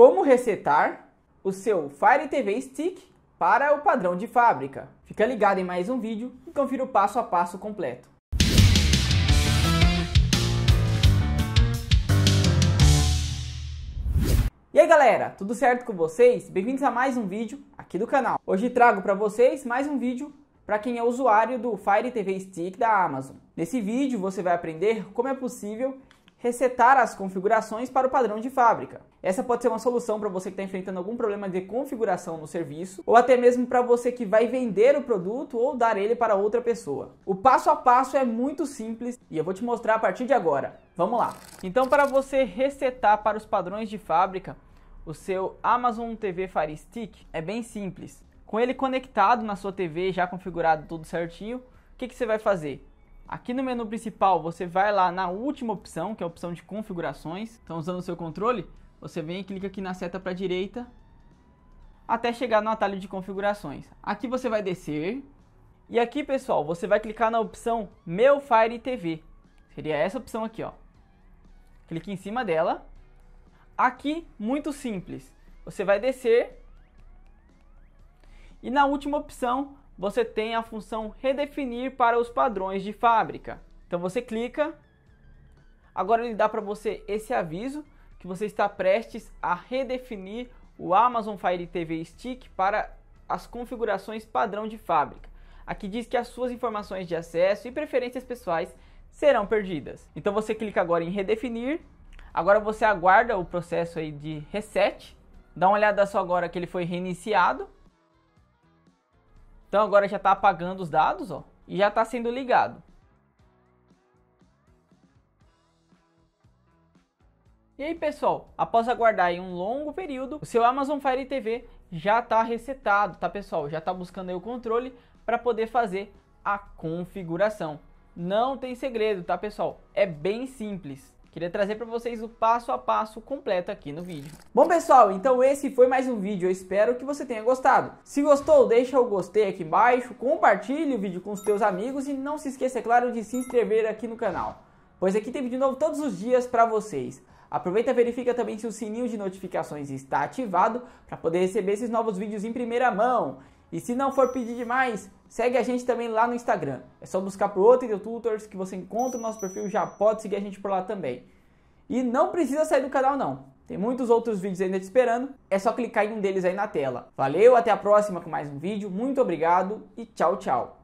Como resetar o seu Fire TV Stick para o padrão de fábrica. Fica ligado em mais um vídeo e confira o passo a passo completo. E aí galera, tudo certo com vocês? Bem-vindos a mais um vídeo aqui do canal. Hoje trago para vocês mais um vídeo para quem é usuário do Fire TV Stick da Amazon. Nesse vídeo você vai aprender como é possível resetar as configurações para o padrão de fábrica. Essa pode ser uma solução para você que está enfrentando algum problema de configuração no serviço, ou até mesmo para você que vai vender o produto ou dar ele para outra pessoa. O passo a passo é muito simples e eu vou te mostrar a partir de agora. Vamos lá! Então, para você resetar para os padrões de fábrica, o seu Amazon TV Fire Stick é bem simples. Com ele conectado na sua TV, já configurado tudo certinho, o que, que você vai fazer? Aqui no menu principal, você vai lá na última opção, que é a opção de configurações. Então, usando o seu controle, você vem e clica aqui na seta para a direita, até chegar no atalho de configurações. Aqui você vai descer, e aqui, pessoal, você vai clicar na opção Meu Fire TV. Seria essa opção aqui, ó. Clique em cima dela. Aqui, muito simples. Você vai descer. E na última opção, você tem a função redefinir para os padrões de fábrica. Então você clica, agora ele dá para você esse aviso que você está prestes a redefinir o Amazon Fire TV Stick para as configurações padrão de fábrica. Aqui diz que as suas informações de acesso e preferências pessoais serão perdidas. Então você clica agora em redefinir. Agora você aguarda o processo aí de reset. Dá uma olhada só agora que ele foi reiniciado. Então agora já está apagando os dados ó, e já está sendo ligado. E aí pessoal, após aguardar um longo período, o seu Amazon Fire TV já está resetado, tá pessoal? Já está buscando o controle para poder fazer a configuração. Não tem segredo, tá pessoal? É bem simples. Queria trazer para vocês o passo a passo completo aqui no vídeo. Bom pessoal, então esse foi mais um vídeo, eu espero que você tenha gostado. Se gostou, deixa o gostei aqui embaixo, compartilhe o vídeo com os teus amigos e não se esqueça, é claro, de se inscrever aqui no canal, pois aqui tem vídeo novo todos os dias para vocês. Aproveita e verifica também se o sininho de notificações está ativado para poder receber esses novos vídeos em primeira mão. E se não for pedir demais, segue a gente também lá no Instagram. É só buscar por outro Tutors que você encontra o nosso perfil, já pode seguir a gente por lá também. E não precisa sair do canal não. Tem muitos outros vídeos ainda te esperando. É só clicar em um deles aí na tela. Valeu, até a próxima com mais um vídeo. Muito obrigado e tchau, tchau.